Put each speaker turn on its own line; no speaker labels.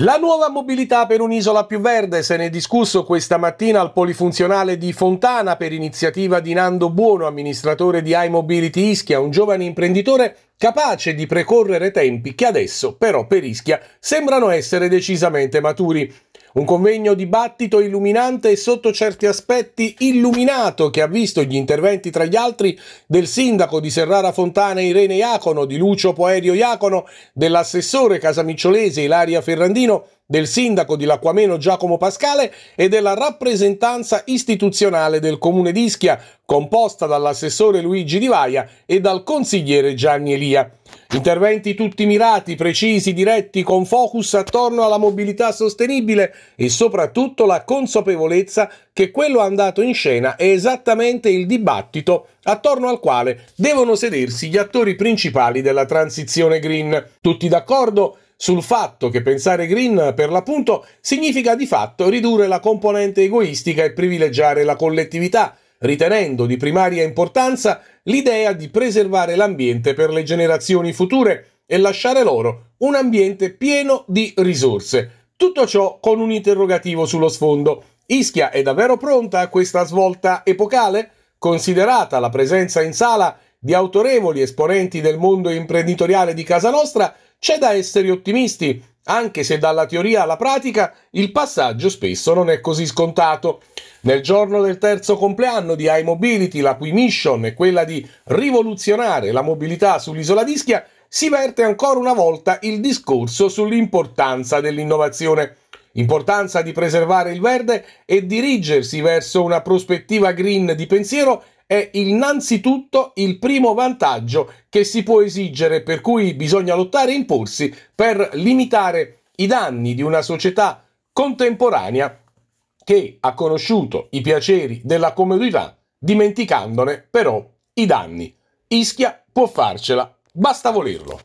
La nuova mobilità per un'isola più verde se ne è discusso questa mattina al polifunzionale di Fontana per iniziativa di Nando Buono, amministratore di iMobility Ischia, un giovane imprenditore capace di precorrere tempi che adesso però per Ischia sembrano essere decisamente maturi. Un convegno dibattito illuminante e sotto certi aspetti illuminato che ha visto gli interventi tra gli altri del sindaco di Serrara Fontana Irene Iacono, di Lucio Poerio Iacono, dell'assessore casamicciolese Ilaria Ferrandino, del sindaco di Lacquameno Giacomo Pascale e della rappresentanza istituzionale del comune di Ischia, composta dall'assessore Luigi Di Vaia e dal consigliere Gianni Elia. Interventi tutti mirati, precisi, diretti, con focus attorno alla mobilità sostenibile e soprattutto la consapevolezza che quello andato in scena è esattamente il dibattito attorno al quale devono sedersi gli attori principali della transizione green. Tutti d'accordo? sul fatto che pensare green per l'appunto significa di fatto ridurre la componente egoistica e privilegiare la collettività, ritenendo di primaria importanza l'idea di preservare l'ambiente per le generazioni future e lasciare loro un ambiente pieno di risorse. Tutto ciò con un interrogativo sullo sfondo. Ischia è davvero pronta a questa svolta epocale? Considerata la presenza in sala di autorevoli esponenti del mondo imprenditoriale di casa nostra, c'è da essere ottimisti anche se dalla teoria alla pratica il passaggio spesso non è così scontato. Nel giorno del terzo compleanno di iMobility, la cui mission è quella di rivoluzionare la mobilità sull'isola di Ischia, si verte ancora una volta il discorso sull'importanza dell'innovazione. Importanza di preservare il verde e dirigersi verso una prospettiva green di pensiero è innanzitutto il primo vantaggio che si può esigere, per cui bisogna lottare e imporsi per limitare i danni di una società contemporanea che ha conosciuto i piaceri della comodità, dimenticandone però i danni. Ischia può farcela, basta volerlo.